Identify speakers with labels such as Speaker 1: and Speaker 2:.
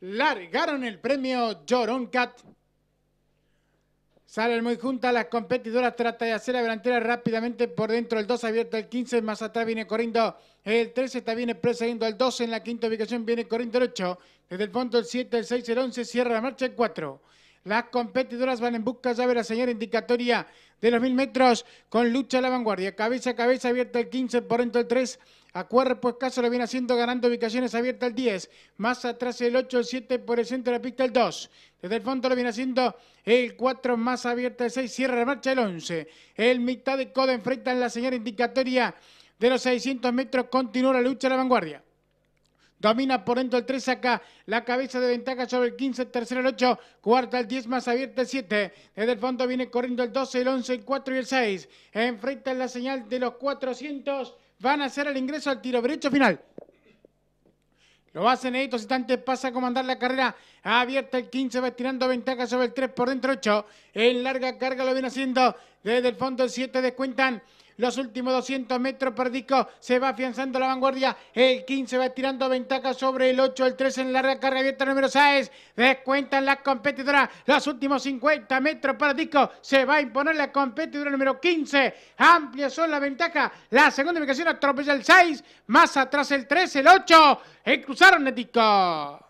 Speaker 1: largaron el premio Cat. Salen muy juntas las competidoras, trata de hacer la delantera rápidamente por dentro. El 2 abierto el 15, más atrás viene corriendo el 13, está bien precediendo el 12. En la quinta ubicación viene corriendo el 8. Desde el fondo el 7, el 6, el 11, cierra la marcha el 4. Las competidoras van en busca, ya la señora indicatoria de los mil metros con lucha a la vanguardia. Cabeza a cabeza abierta el 15, por dentro el 3. A cuerpo escaso lo viene haciendo, ganando ubicaciones abierta el 10. Más atrás el 8, el 7, por el centro de la pista el 2. Desde el fondo lo viene haciendo el 4, más abierta el 6. Cierra la marcha el 11. El mitad de coda a la señora indicatoria de los 600 metros. Continúa la lucha a la vanguardia. Domina por dentro el 3, saca la cabeza de ventaja sobre el 15, el tercero el 8, cuarta el 10, más abierta el 7. Desde el fondo viene corriendo el 12, el 11, el 4 y el 6. Enfrentan la señal de los 400. Van a hacer el ingreso al tiro derecho final. Lo hacen en estos pasa a comandar la carrera. Abierta el 15, va tirando ventaja sobre el 3 por dentro 8. En larga carga lo viene haciendo. Desde el fondo el 7 descuentan los últimos 200 metros por se va afianzando la vanguardia. El 15 va tirando ventaja sobre el 8, el 13 en la recarga abierta número 6, Descuentan las competidoras. Los últimos 50 metros para disco se va a imponer la competidora número 15. Amplia son la ventaja. La segunda ubicación atropella el 6. Más atrás el 3, el 8. y
Speaker 2: cruzaron el disco.